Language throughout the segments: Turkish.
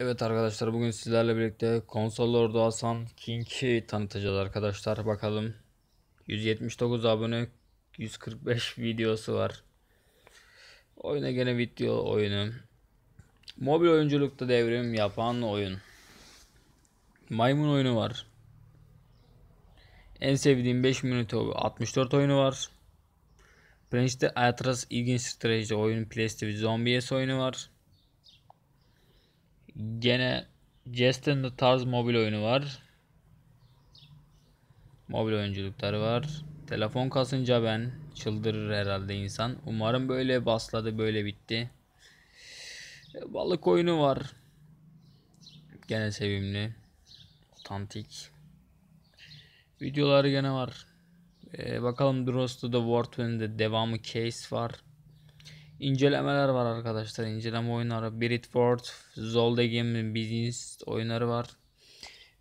Evet arkadaşlar bugün sizlerle birlikte konsol ordu Hasan King'i tanıtacağız arkadaşlar. Bakalım 179 abone 145 videosu var. Oyuna gene video oyunu. Mobil oyunculukta devrim yapan oyun. Maymun oyunu var. En sevdiğim 5 minute 64 oyunu var. Prince'de Atlas ilginç strateji oyun PlayStation Zombies oyunu var. Gene Jesten tarz mobil oyunu var. Mobil oyunculukları var. Telefon kasınca ben çıldırır herhalde insan. Umarım böyle basladı böyle bitti. Balık oyunu var. Gene sevimli. Otantik. Videoları gene var. Ee, bakalım Drosto'da Wartwind'de devamı case var incelemeler var arkadaşlar. İnceleme oyunları. Britford, Zolde Game Business oyunları var.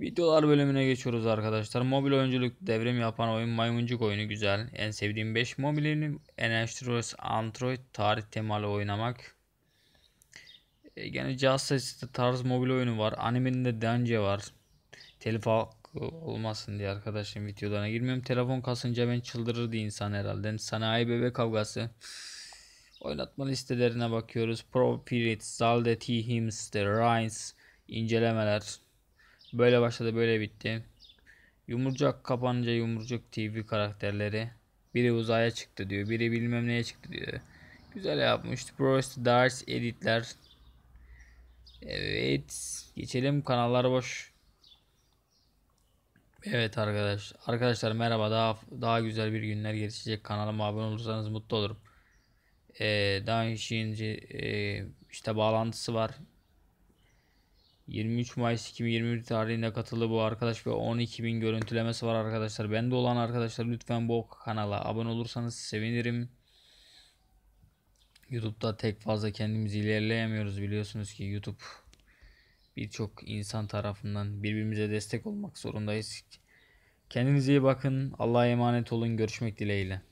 Videolar bölümüne geçiyoruz arkadaşlar. Mobil oyunculuk devrim yapan oyun maymuncuk oyunu güzel. En sevdiğim 5 mobilini Enastros Android tarih temalı oynamak. E, gene Justice tarz mobil oyunu var. Animenin de Dance var. Telif olmasın diye arkadaşım videolarına girmiyorum. Telefon kasınca ben çıldırırdı insan herhalde. Sanayi bebek kavgası. Oynatma listelerine bakıyoruz. Profit, Zaldeti, Hims, The Rinds, incelemeler. Böyle başladı böyle bitti. Yumurcak kapanınca yumurcak TV karakterleri. Biri uzaya çıktı diyor. Biri bilmem neye çıktı diyor. Güzel yapmıştı. Prost, Darts, editler. Evet. Geçelim kanallar boş. Evet arkadaş. Arkadaşlar merhaba. Daha daha güzel bir günler geçecek. Kanalıma abone olursanız mutlu olurum e, daha önce e, işte bağlantısı var. 23 Mayıs 2021 tarihinde katıldı bu arkadaş ve 12.000 görüntülemesi var arkadaşlar. Bende olan arkadaşlar lütfen bu kanala abone olursanız sevinirim. YouTube'da tek fazla kendimizi ilerleyemiyoruz biliyorsunuz ki YouTube birçok insan tarafından birbirimize destek olmak zorundayız. Kendinize iyi bakın. Allah'a emanet olun. Görüşmek dileğiyle.